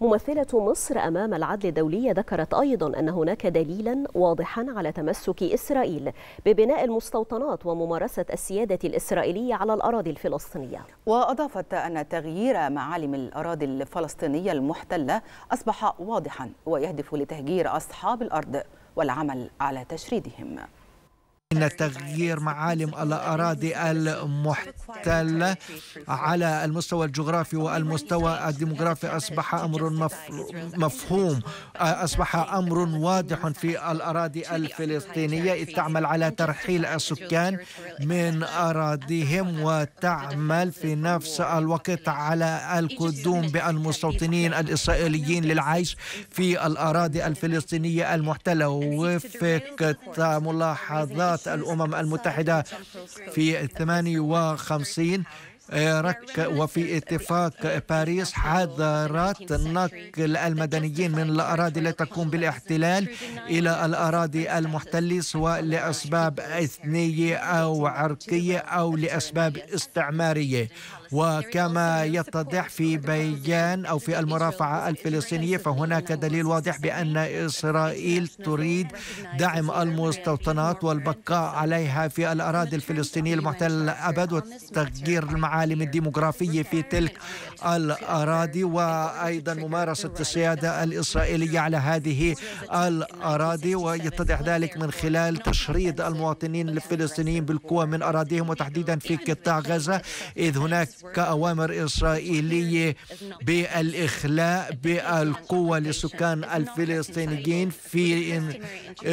ممثلة مصر أمام العدل الدولي ذكرت أيضا أن هناك دليلا واضحا على تمسك إسرائيل ببناء المستوطنات وممارسة السيادة الإسرائيلية على الأراضي الفلسطينية وأضافت أن تغيير معالم الأراضي الفلسطينية المحتلة أصبح واضحا ويهدف لتهجير أصحاب الأرض والعمل على تشريدهم إن تغيير معالم الأراضي المحتلة على المستوى الجغرافي والمستوى الديمغرافي أصبح أمر مفهوم أصبح أمر واضح في الأراضي الفلسطينية إذ تعمل على ترحيل السكان من أراضيهم وتعمل في نفس الوقت على القدوم بالمستوطنين الإسرائيليين للعيش في الأراضي الفلسطينية المحتلة وفق ملاحظات قرارات الأمم المتحدة في 58 آه، وفي اتفاق باريس حظرت نقل المدنيين من الأراضي التي تقوم بالاحتلال إلى الأراضي المحتلة سواء لأسباب إثنية أو عرقية أو لأسباب استعمارية وكما يتضح في بيان أو في المرافعة الفلسطينية فهناك دليل واضح بأن إسرائيل تريد دعم المستوطنات والبقاء عليها في الأراضي الفلسطينية المحتلة الأبد وتغيير المعالم الديموغرافية في تلك الأراضي وأيضا ممارسة السيادة الإسرائيلية على هذه الأراضي ويتضح ذلك من خلال تشريد المواطنين الفلسطينيين بالقوه من أراضيهم وتحديدا في قطاع غزة إذ هناك كأوامر إسرائيلية بالإخلاء بالقوة لسكان الفلسطينيين في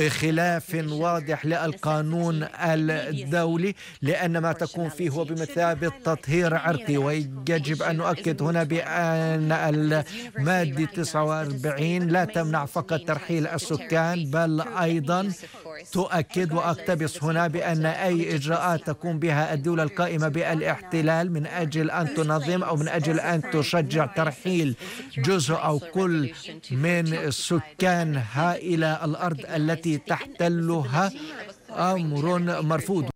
خلاف واضح للقانون الدولي لأن ما تكون فيه هو بمثابة تطهير عرقي ويجب أن نؤكد هنا بأن المادة 49 لا تمنع فقط ترحيل السكان بل أيضا تؤكد واقتبس هنا بان اي اجراءات تقوم بها الدوله القائمه بالاحتلال من اجل ان تنظم او من اجل ان تشجع ترحيل جزء او كل من سكانها الى الارض التي تحتلها امر مرفوض